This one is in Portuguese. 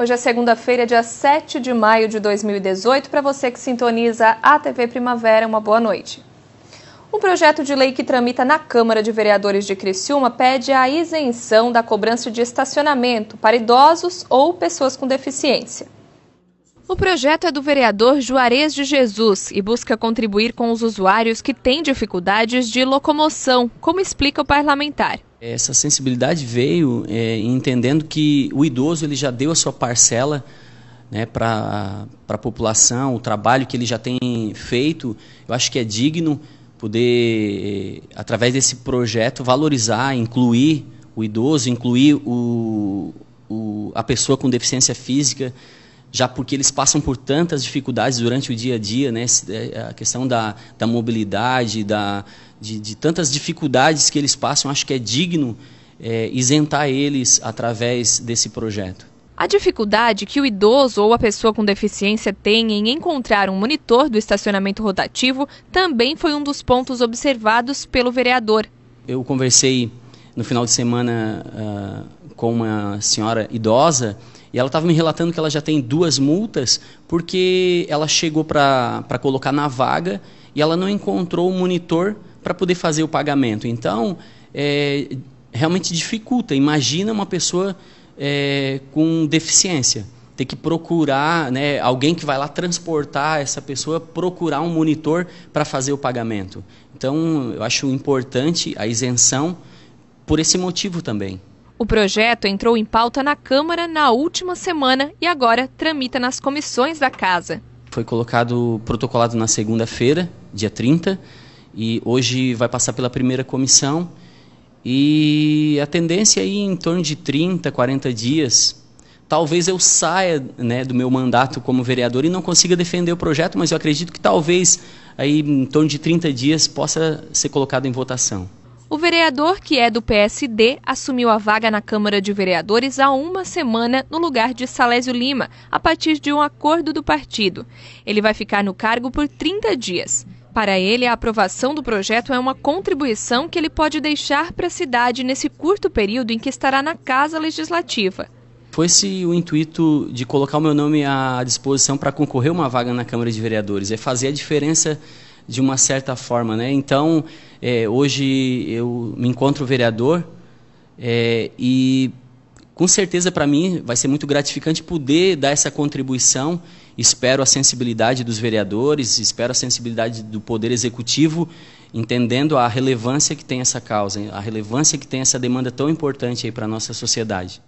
Hoje é segunda-feira, dia 7 de maio de 2018. Para você que sintoniza a TV Primavera, uma boa noite. Um projeto de lei que tramita na Câmara de Vereadores de Criciúma pede a isenção da cobrança de estacionamento para idosos ou pessoas com deficiência. O projeto é do vereador Juarez de Jesus e busca contribuir com os usuários que têm dificuldades de locomoção, como explica o parlamentar. Essa sensibilidade veio é, entendendo que o idoso ele já deu a sua parcela né, para a população, o trabalho que ele já tem feito. Eu acho que é digno poder, é, através desse projeto, valorizar, incluir o idoso, incluir o, o, a pessoa com deficiência física já porque eles passam por tantas dificuldades durante o dia a dia, né? É, é, a questão da, da mobilidade, da, de, de tantas dificuldades que eles passam, acho que é digno é, isentar eles através desse projeto. A dificuldade que o idoso ou a pessoa com deficiência tem em encontrar um monitor do estacionamento rotativo também foi um dos pontos observados pelo vereador. Eu conversei no final de semana uh, com uma senhora idosa e ela estava me relatando que ela já tem duas multas porque ela chegou para colocar na vaga e ela não encontrou o monitor para poder fazer o pagamento. Então, é, realmente dificulta. Imagina uma pessoa é, com deficiência ter que procurar, né, alguém que vai lá transportar essa pessoa, procurar um monitor para fazer o pagamento. Então, eu acho importante a isenção por esse motivo também. O projeto entrou em pauta na Câmara na última semana e agora tramita nas comissões da Casa. Foi colocado protocolado na segunda-feira, dia 30, e hoje vai passar pela primeira comissão. E a tendência aí é em torno de 30, 40 dias, talvez eu saia né, do meu mandato como vereador e não consiga defender o projeto, mas eu acredito que talvez aí em torno de 30 dias possa ser colocado em votação. O vereador, que é do PSD, assumiu a vaga na Câmara de Vereadores há uma semana no lugar de Salésio Lima, a partir de um acordo do partido. Ele vai ficar no cargo por 30 dias. Para ele, a aprovação do projeto é uma contribuição que ele pode deixar para a cidade nesse curto período em que estará na Casa Legislativa. Foi-se o intuito de colocar o meu nome à disposição para concorrer uma vaga na Câmara de Vereadores, é fazer a diferença de uma certa forma. Né? Então, é, hoje eu me encontro vereador é, e com certeza para mim vai ser muito gratificante poder dar essa contribuição. Espero a sensibilidade dos vereadores, espero a sensibilidade do Poder Executivo, entendendo a relevância que tem essa causa, a relevância que tem essa demanda tão importante para a nossa sociedade.